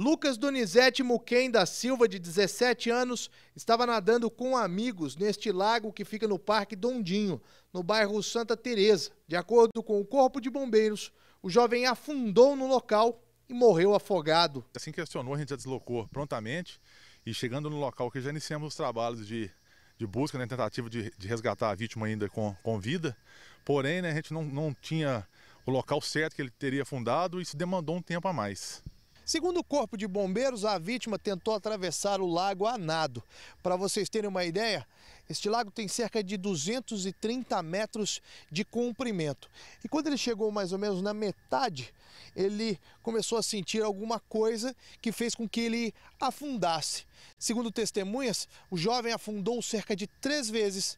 Lucas Donizete Muquem da Silva, de 17 anos, estava nadando com amigos neste lago que fica no Parque Dondinho, no bairro Santa Teresa. De acordo com o Corpo de Bombeiros, o jovem afundou no local e morreu afogado. Assim que acionou, a gente já deslocou prontamente e chegando no local que já iniciamos os trabalhos de, de busca, né, tentativa de, de resgatar a vítima ainda com, com vida. Porém, né, a gente não, não tinha o local certo que ele teria afundado e se demandou um tempo a mais. Segundo o Corpo de Bombeiros, a vítima tentou atravessar o lago a nado. Para vocês terem uma ideia, este lago tem cerca de 230 metros de comprimento. E quando ele chegou mais ou menos na metade, ele começou a sentir alguma coisa que fez com que ele afundasse. Segundo testemunhas, o jovem afundou cerca de três vezes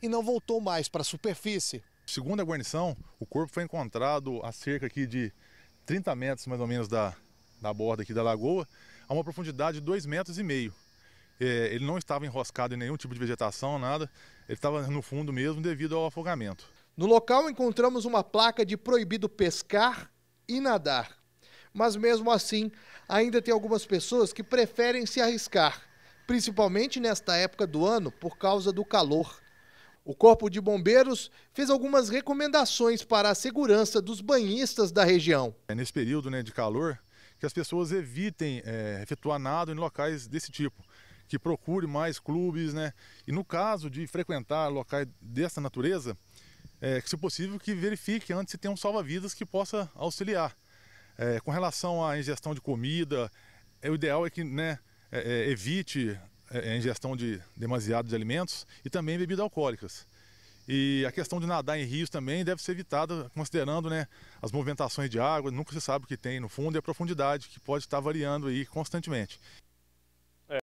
e não voltou mais para a superfície. Segundo a guarnição, o corpo foi encontrado a cerca aqui de 30 metros mais ou menos da, da borda aqui da lagoa, a uma profundidade de 2,5 metros. e meio. É, ele não estava enroscado em nenhum tipo de vegetação, nada. Ele estava no fundo mesmo devido ao afogamento. No local encontramos uma placa de proibido pescar e nadar. Mas mesmo assim, ainda tem algumas pessoas que preferem se arriscar, principalmente nesta época do ano por causa do calor. O Corpo de Bombeiros fez algumas recomendações para a segurança dos banhistas da região. É nesse período né, de calor, que as pessoas evitem é, efetuar nado em locais desse tipo, que procure mais clubes, né? E no caso de frequentar locais dessa natureza, é, que se possível que verifique antes se tem um salva-vidas que possa auxiliar. É, com relação à ingestão de comida, é, o ideal é que né, evite a ingestão de demasiado de alimentos e também bebidas alcoólicas. E a questão de nadar em rios também deve ser evitada, considerando né, as movimentações de água, nunca se sabe o que tem no fundo e a profundidade, que pode estar variando aí constantemente.